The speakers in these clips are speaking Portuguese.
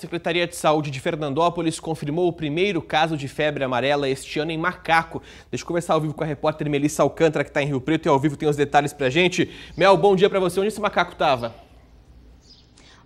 A Secretaria de Saúde de Fernandópolis confirmou o primeiro caso de febre amarela este ano em macaco. Deixa eu conversar ao vivo com a repórter Melissa Alcântara, que está em Rio Preto e ao vivo tem os detalhes para gente. Mel, bom dia para você. Onde esse macaco estava?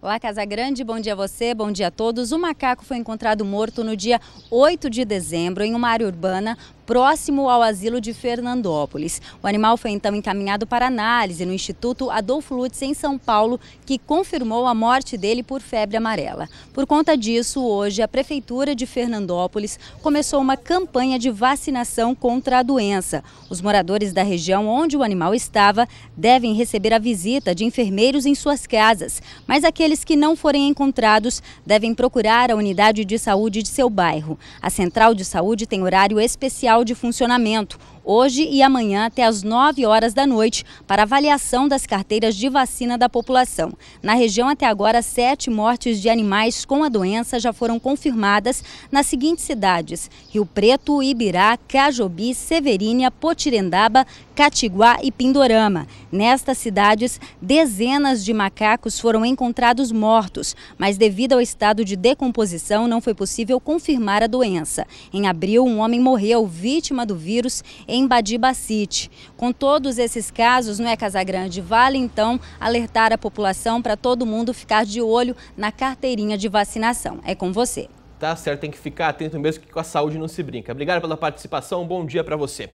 Olá, Casa Grande, bom dia a você, bom dia a todos. O macaco foi encontrado morto no dia 8 de dezembro em uma área urbana próximo ao asilo de Fernandópolis. O animal foi então encaminhado para análise no Instituto Adolfo Lutz, em São Paulo, que confirmou a morte dele por febre amarela. Por conta disso, hoje, a Prefeitura de Fernandópolis começou uma campanha de vacinação contra a doença. Os moradores da região onde o animal estava devem receber a visita de enfermeiros em suas casas, mas aqueles que não forem encontrados devem procurar a unidade de saúde de seu bairro. A central de saúde tem horário especial de funcionamento, hoje e amanhã até as 9 horas da noite para avaliação das carteiras de vacina da população. Na região, até agora, sete mortes de animais com a doença já foram confirmadas nas seguintes cidades: Rio Preto, Ibirá, Cajobi, Severínia, Potirendaba, Catiguá e Pindorama. Nestas cidades, dezenas de macacos foram encontrados mortos, mas devido ao estado de decomposição não foi possível confirmar a doença. Em abril, um homem morreu vítima do vírus em Badibacite. Com todos esses casos, não é Casagrande? Vale então alertar a população para todo mundo ficar de olho na carteirinha de vacinação. É com você. Tá certo, tem que ficar atento mesmo que com a saúde não se brinca. Obrigado pela participação, bom dia para você.